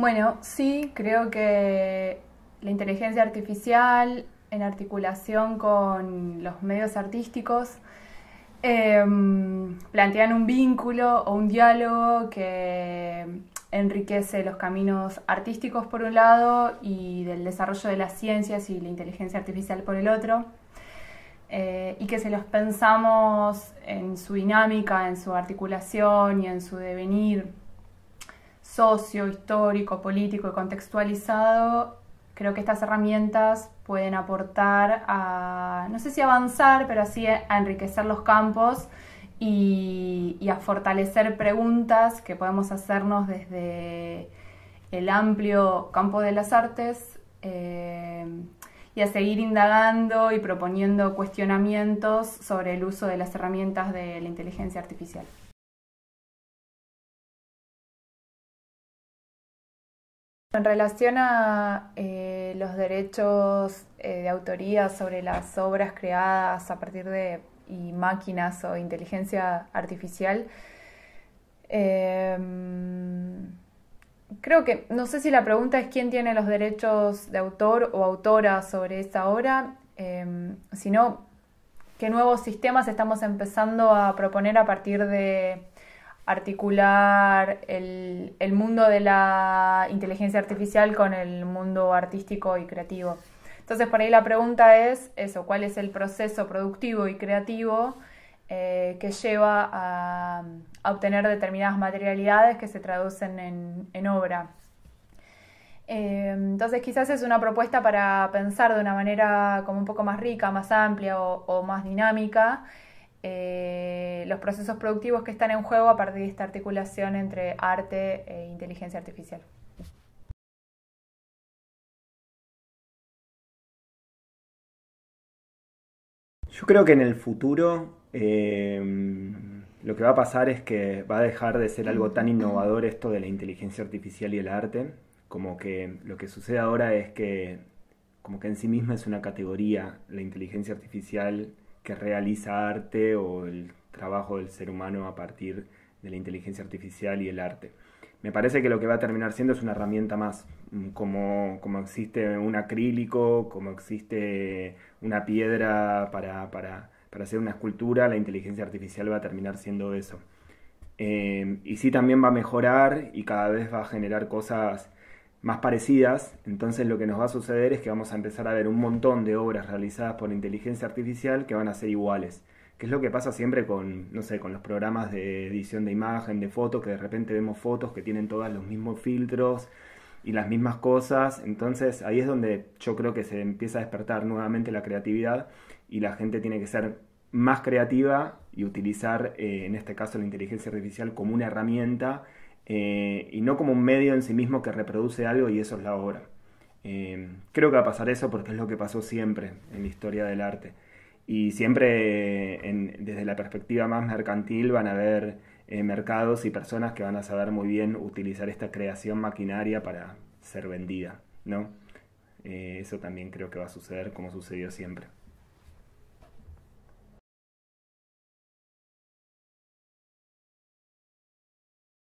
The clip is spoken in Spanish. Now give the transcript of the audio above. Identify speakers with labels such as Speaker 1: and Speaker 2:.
Speaker 1: Bueno, sí, creo que la inteligencia artificial en articulación con los medios artísticos em, plantean un vínculo o un diálogo que enriquece los caminos artísticos por un lado y del desarrollo de las ciencias y la inteligencia artificial por el otro, eh, y que se los pensamos en su dinámica, en su articulación y en su devenir socio, histórico, político y contextualizado, creo que estas herramientas pueden aportar a, no sé si avanzar, pero así a enriquecer los campos y, a fortalecer preguntas que podemos hacernos desde el amplio campo de las artes. Eh, y a seguir indagando y proponiendo cuestionamientos sobre el uso de las herramientas de la inteligencia artificial. En relación a eh, los derechos eh, de autoría sobre las obras creadas a partir de máquinas o inteligencia artificial, em, creo que, no sé si la pregunta es quién tiene los derechos de autor o autora sobre esa obra, em, sino qué nuevos sistemas estamos empezando a proponer a partir de articular el, mundo de la inteligencia artificial con el mundo artístico y creativo. Entonces, por ahí la pregunta es eso, ¿cuál es el proceso productivo y creativo eh, que lleva a, obtener determinadas materialidades que se traducen en, obra? Eh, entonces, quizás es una propuesta para pensar de una manera como un poco más rica, más amplia o más dinámica. Eh, los procesos productivos que están en juego a partir de esta articulación entre arte e inteligencia artificial.
Speaker 2: Yo creo que en el futuro eh, lo que va a pasar es que va a dejar de ser algo tan innovador esto de la inteligencia artificial y el arte, como que lo que sucede ahora es que como que en sí misma es una categoría la inteligencia artificial que realiza arte o el trabajo del ser humano a partir de la inteligencia artificial y el arte. Me parece que lo que va a terminar siendo es una herramienta más, mm, como, como existe un acrílico, como existe una piedra para, para, hacer una escultura, la inteligencia artificial va a terminar siendo eso. Eh, y sí también va a mejorar y cada vez va a generar cosas más parecidas, entonces lo que nos va a suceder es que vamos a empezar a ver un montón de obras realizadas por inteligencia artificial que van a ser iguales, que es lo que pasa siempre con, no sé, con los programas de edición de imagen, de fotos, que de repente vemos fotos que tienen todos los mismos filtros y las mismas cosas, entonces ahí es donde yo creo que se empieza a despertar nuevamente la creatividad y la gente tiene que ser más creativa y utilizar, eh, en este caso, la inteligencia artificial como una herramienta eh, y no como un medio en sí mismo que reproduce algo y eso es la obra. Eh, creo que va a pasar eso porque es lo que pasó siempre en la historia del arte. Y siempre eh, desde la perspectiva más mercantil van a haber mercados y personas que van a saber muy bien utilizar esta creación maquinaria para ser vendida, ¿no? eso también creo que va a suceder como sucedió siempre.